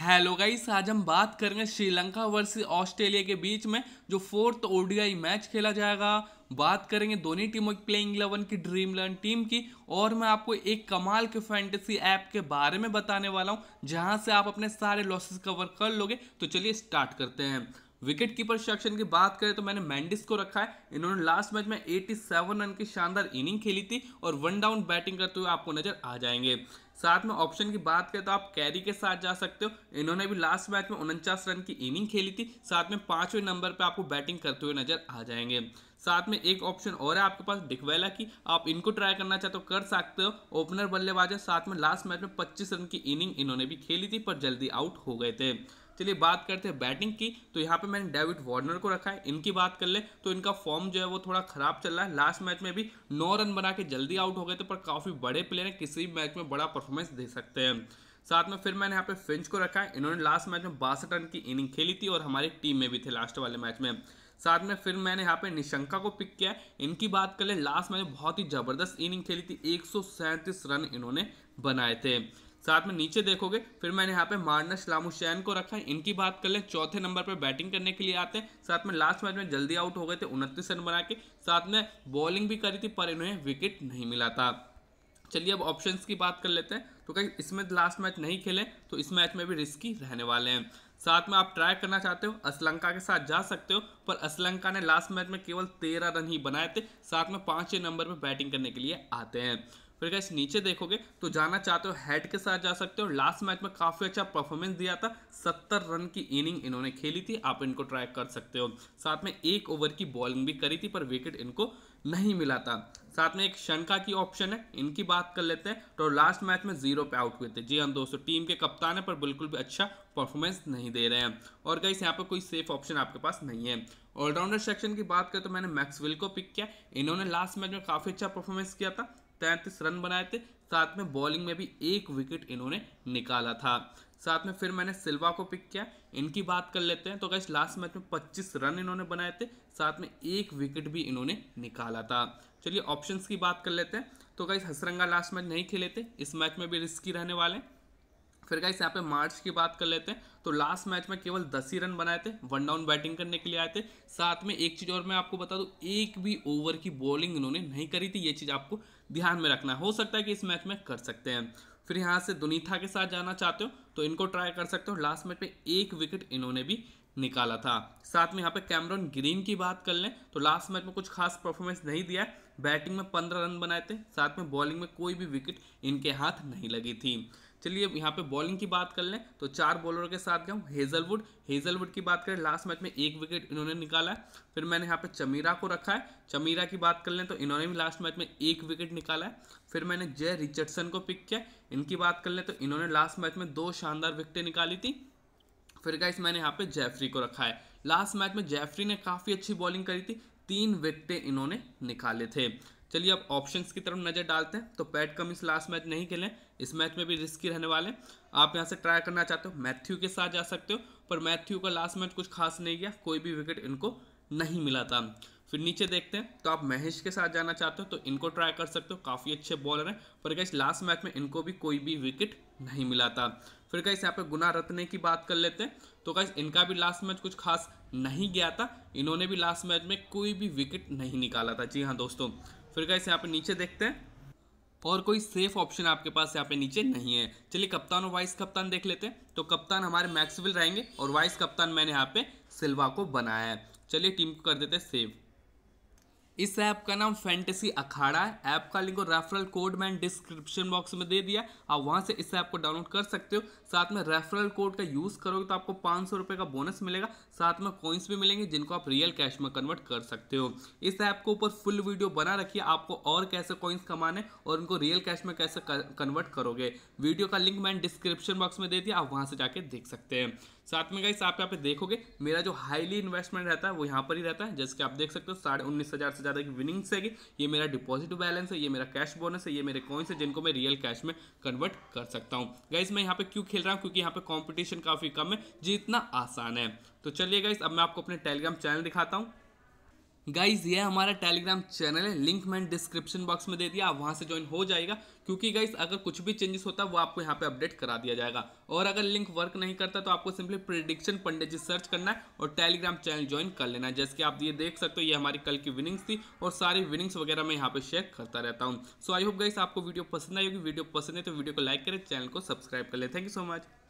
hello guys आज हम बात करेंगे श्रीलंका वर्सेस ऑस्ट्रेलिया के बीच में जो फोर्थ ओडीआई मैच खेला जाएगा बात करेंगे दोनों टीमों की प्लेइंग इलेवन की ड्रीम इलेवन टीम की और मैं आपको एक कमाल के फैंटेसी ऐप के बारे में बताने वाला हूं जहां से आप अपने सारे लॉसेस कवर कर लोगे तो चलिए स्टार्ट करते हैं विकेट कीपर सेक्शन की बात करें तो मैंने मैंडिस को रखा है इन्होंने लास्ट मैच में 87 रन की शानदार इनिंग खेली थी और वन डाउन बैटिंग करते हुए आपको नजर आ जाएंगे साथ में ऑप्शन की बात करें तो आप कैरी के साथ जा सकते हो इन्होंने भी लास्ट मैच में उनचास रन की इनिंग खेली थी साथ में पांचवें नंबर पर आपको बैटिंग करते हुए नजर आ जाएंगे साथ में एक ऑप्शन और है आपके पास डिकवेला की आप इनको ट्राई करना चाहते हो कर सकते हो ओपनर बल्लेबाज है साथ में लास्ट मैच में 25 रन की इनिंग इन्होंने भी खेली थी पर जल्दी आउट हो गए थे चलिए बात करते हैं बैटिंग की तो यहाँ पे मैंने डेविड वार्नर को रखा है इनकी बात कर ले तो इनका फॉर्म जो है वो थोड़ा खराब चल रहा है लास्ट मैच में भी नौ रन बना के जल्दी आउट हो गए थे पर काफ़ी बड़े प्लेयर हैं किसी भी मैच में बड़ा परफॉर्मेंस दे सकते हैं साथ में फिर मैंने यहाँ पे फिंच को रखा है इन्होंने लास्ट मैच में बासठ रन की इनिंग खेली थी और हमारी टीम में भी थे लास्ट वाले मैच में साथ में फिर मैंने यहाँ पे निशंका को पिक किया इनकी बात कर ले लास्ट मैच में बहुत ही ज़बरदस्त इनिंग खेली थी एक रन इन्होंने बनाए थे साथ में नीचे देखोगे फिर मैंने यहाँ पे मार्नस लामुशैन को रखा है इनकी बात कर लें चौथे नंबर पर बैटिंग करने के लिए आते हैं साथ में लास्ट मैच में जल्दी आउट हो गए थे उनतीस रन बना के साथ में बॉलिंग भी करी थी पर इन्हें विकेट नहीं मिला था चलिए अब ऑप्शंस की बात कर लेते हैं तो कहीं इसमें लास्ट मैच नहीं खेले तो इस मैच में भी रिस्की रहने वाले हैं साथ में आप ट्राई करना चाहते हो असलंका के साथ जा सकते हो पर असलंका ने लास्ट मैच में केवल तेरह रन ही बनाए थे साथ में पांचवें नंबर पर बैटिंग करने के लिए आते हैं फिर कैसे नीचे देखोगे तो जाना चाहते हो हेड के साथ जा सकते हो लास्ट मैच में काफ़ी अच्छा परफॉर्मेंस दिया था सत्तर रन की इनिंग इन्होंने खेली थी आप इनको ट्राई कर सकते हो साथ में एक ओवर की बॉलिंग भी करी थी पर विकेट इनको नहीं मिला था साथ में एक शंका की ऑप्शन है इनकी बात कर लेते हैं तो लास्ट मैच में जीरो पे आउट हुए थे जी हम हाँ, दोस्तों टीम के कप्तान है पर बिल्कुल भी अच्छा परफॉर्मेंस नहीं दे रहे हैं और गाइस यहाँ पर कोई सेफ ऑप्शन आपके पास नहीं है ऑलराउंडर सेक्शन की बात करें तो मैंने मैक्सविल को पिक किया इन्होंने लास्ट मैच में काफ़ी अच्छा परफॉर्मेंस किया था तैंतीस रन बनाए थे साथ में बॉलिंग में भी एक विकेट इन्होंने निकाला था साथ में फिर मैंने सिल्वा को पिक किया इनकी बात कर लेते हैं तो कैसे लास्ट मैच में 25 रन इन्होंने बनाए थे साथ में एक विकेट भी इन्होंने निकाला था चलिए ऑप्शंस की बात कर लेते हैं तो कैसे हसरंगा लास्ट मैच नहीं खेले थे इस मैच में भी रिस्की रहने वाले हैं फिर गाइस यहाँ पे मार्च की बात कर लेते हैं तो लास्ट मैच में केवल दस ही रन बनाए थे वन डाउन बैटिंग करने के लिए आए थे साथ में एक चीज़ और मैं आपको बता दूँ एक भी ओवर की बॉलिंग इन्होंने नहीं करी थी ये चीज़ आपको ध्यान में रखना हो सकता है कि इस मैच में कर सकते हैं फिर यहाँ से दुनीथा के साथ जाना चाहते हो तो इनको ट्राई कर सकते हो लास्ट मैच में एक विकेट इन्होंने भी निकाला था साथ में यहाँ पे कैमरन ग्रीन की बात कर लें तो लास्ट मैच में कुछ खास परफॉर्मेंस नहीं दिया है बैटिंग में पंद्रह रन बनाए थे साथ में बॉलिंग में कोई भी विकेट इनके हाथ नहीं लगी थी चलिए यहाँ पे बॉलिंग की बात कर लें तो चार बॉलरों के साथ गया हूँ हेजलवुड हेजलवुड की बात करें लास्ट मैच में एक विकेट इन्होंने निकाला है फिर मैंने यहाँ पे चमीरा को रखा है चमीरा की बात कर लें तो इन्होंने भी लास्ट मैच में एक विकेट निकाला है फिर मैंने जय रिचर्डसन को पिक किया इनकी बात कर लें तो इन्होंने लास्ट मैच में दो शानदार विकटें निकाली थी फिर इस मैंने यहाँ पे जेफरी को रखा है लास्ट मैच में जेफरी ने काफ़ी अच्छी बॉलिंग करी थी तीन विकटें इन्होंने निकाले थे चलिए अब ऑप्शंस की तरफ नज़र डालते हैं तो पैट कमिंस लास्ट मैच नहीं खेलें इस मैच में भी रिस्की रहने वाले आप यहाँ से ट्राई करना चाहते हो मैथ्यू के साथ जा सकते हो पर मैथ्यू का लास्ट मैच कुछ खास नहीं गया कोई भी विकेट इनको नहीं मिला था फिर नीचे देखते हैं तो आप महेश के साथ जाना चाहते हो तो इनको ट्राई कर सकते हो काफ़ी अच्छे बॉलर हैं पर कैसे लास्ट मैच में इनको भी कोई भी विकेट नहीं मिला था फिर कैसे यहाँ पे गुना रत्ने की बात कर लेते हैं तो कैसे इनका भी लास्ट मैच कुछ खास नहीं गया था इन्होंने भी लास्ट मैच में कोई भी विकेट नहीं निकाला था जी हाँ दोस्तों फिर गाइस यहाँ पे नीचे देखते हैं और कोई सेफ ऑप्शन आपके पास यहाँ पे नीचे नहीं है चलिए कप्तान और वाइस कप्तान देख लेते हैं तो कप्तान हमारे मैक्सविल रहेंगे और वाइस कप्तान मैंने यहाँ पे सिल्वा को बनाया है चलिए टीम को कर देते हैं सेव इस ऐप का नाम फैंटेसी अखाड़ा है ऐप का लिंक और रेफरल कोड मैंने डिस्क्रिप्शन बॉक्स में दे दिया आप वहाँ से इस ऐप को डाउनलोड कर सकते हो साथ में रेफरल कोड का यूज़ करोगे तो आपको पाँच सौ का बोनस मिलेगा साथ में कॉइन्स भी मिलेंगे जिनको आप रियल कैश में कन्वर्ट कर सकते हो इस ऐप के ऊपर फुल वीडियो बना रखिए आपको और कैसे कॉइन्स कमाने और उनको रियल कैश में कैसे कन्वर्ट करोगे वीडियो का लिंक मैंने डिस्क्रिप्शन बॉक्स में दे दिया आप वहाँ से जाके देख सकते हैं साथ में गाइस आप यहाँ पे देखोगे मेरा जो हाईली इन्वेस्टमेंट रहता है वो यहाँ पर ही रहता है जैसे कि आप देख सकते हो साढ़े उन्नीस हज़ार से ज़्यादा की विनिंग्स है ये मेरा डिपॉजिट बैलेंस है ये मेरा कैश बोनस है ये मेरे कॉइन्स है जिनको मैं रियल कैश में कन्वर्ट कर सकता हूँ गाइज मैं यहाँ पे क्यों खेल रहा हूँ क्योंकि यहाँ पे कॉम्पिटिशन काफ़ी कम है जितना आसान है तो चलिए गाइज अब मैं आपको अपने टेलीग्राम चैनल दिखाता हूँ गाइज ये हमारा टेलीग्राम चैनल है लिंक मैंने डिस्क्रिप्शन बॉक्स में दे दिया आप वहाँ से ज्वाइन हो जाएगा क्योंकि गाइज अगर कुछ भी चेंजेस होता है वो आपको यहाँ पे अपडेट करा दिया जाएगा और अगर लिंक वर्क नहीं करता तो आपको simply prediction Pandit ji search करना है और टेलीग्राम चैनल ज्वाइन कर लेना है जैसे कि आप ये देख सकते हो ये हमारी कल की विनिंग्स थी और सारी विनिंग्स वगैरह मैं यहाँ पे शेयर करता रहता हूँ सो आई होप गाइस आपको वीडियो पसंद आएगी वीडियो पसंद है तो वीडियो को लाइक करें चैनल को सब्सक्राइब कर लें थैंक यू सो मच